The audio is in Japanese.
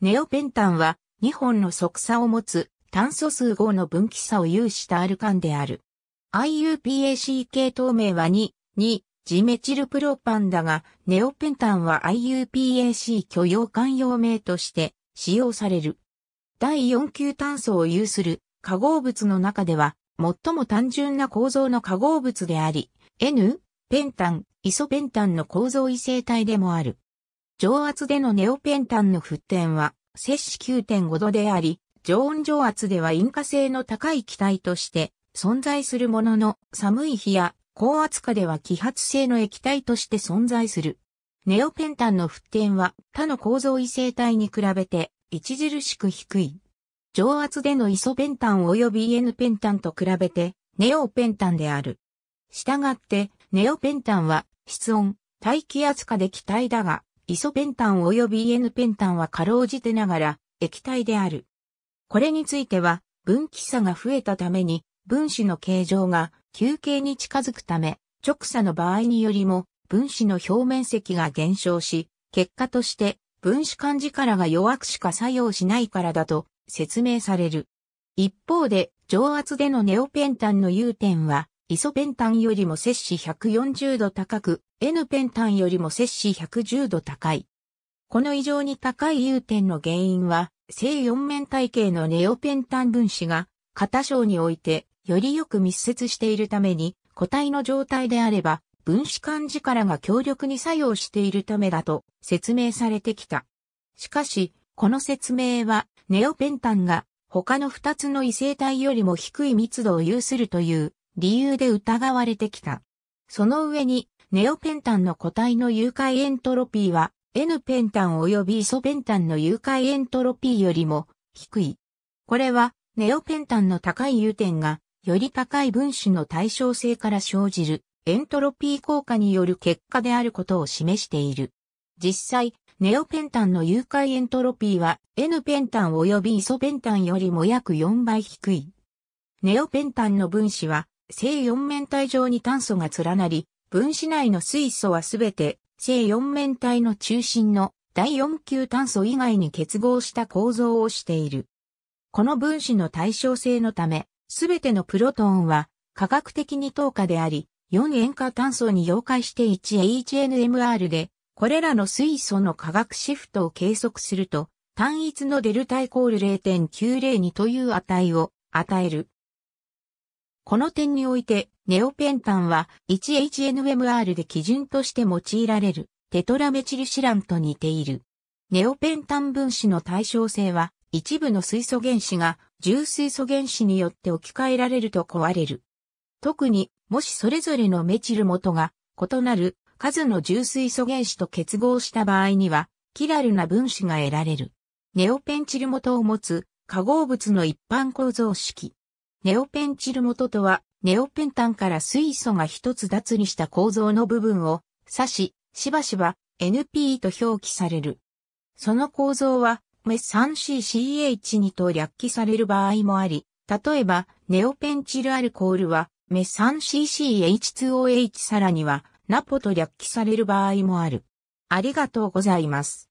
ネオペンタンは2本の側差を持つ炭素数5の分岐差を有したアルカンである。IUPAC 系統名は2、2、ジメチルプロパンだが、ネオペンタンは IUPAC 許容管用名として使用される。第4級炭素を有する化合物の中では、最も単純な構造の化合物であり、N、ペンタン、イソペンタンの構造異性体でもある。上圧でのネオペンタンの沸点は、摂氏9.5度であり、常温上圧では引火性の高い気体として存在するものの、寒い日や高圧下では揮発性の液体として存在する。ネオペンタンの沸点は他の構造異性体に比べて著しく低い。上圧でのイソペンタン及び N ペンタンと比べてネオペンタンである。したがって、ネオペンタンは室温、大気圧下で気体だが、イソペンタン及びイエヌペンタンはかろうじてながら液体である。これについては分岐差が増えたために分子の形状が球形に近づくため直差の場合によりも分子の表面積が減少し結果として分子間力が弱くしか作用しないからだと説明される。一方で、上圧でのネオペンタンの融点は、イソペンタンよりも摂氏140度高く、N ペンタンよりも摂氏110度高い。この異常に高い融点の原因は、正四面体系のネオペンタン分子が、型章において、よりよく密接しているために、固体の状態であれば、分子間力が強力に作用しているためだと説明されてきた。しかし、この説明は、ネオペンタンが他の二つの異性体よりも低い密度を有するという理由で疑われてきた。その上に、ネオペンタンの個体の誘拐エントロピーは、N ペンタン及びイソペンタンの誘拐エントロピーよりも低い。これは、ネオペンタンの高い融点が、より高い分子の対称性から生じるエントロピー効果による結果であることを示している。実際、ネオペンタンの誘拐エントロピーは N ペンタン及びイソペンタンよりも約4倍低い。ネオペンタンの分子は正四面体上に炭素が連なり、分子内の水素はすべて正四面体の中心の第四級炭素以外に結合した構造をしている。この分子の対称性のため、すべてのプロトンは科学的に等価であり、四塩化炭素に溶解して 1HNMR で、これらの水素の化学シフトを計測すると、単一のデルタイコール0.902という値を与える。この点において、ネオペンタンは 1HNMR で基準として用いられるテトラメチルシランと似ている。ネオペンタン分子の対称性は、一部の水素原子が重水素原子によって置き換えられると壊れる。特に、もしそれぞれのメチル元が異なる数の重水素原子と結合した場合には、キラルな分子が得られる。ネオペンチル元を持つ化合物の一般構造式。ネオペンチル元とは、ネオペンタンから水素が一つ脱離した構造の部分を指し、しばしば NP と表記される。その構造は、メ 3CCH2 と略記される場合もあり、例えば、ネオペンチルアルコールは、メ 3CCH2OH さらには、ナポと略記される場合もある。ありがとうございます。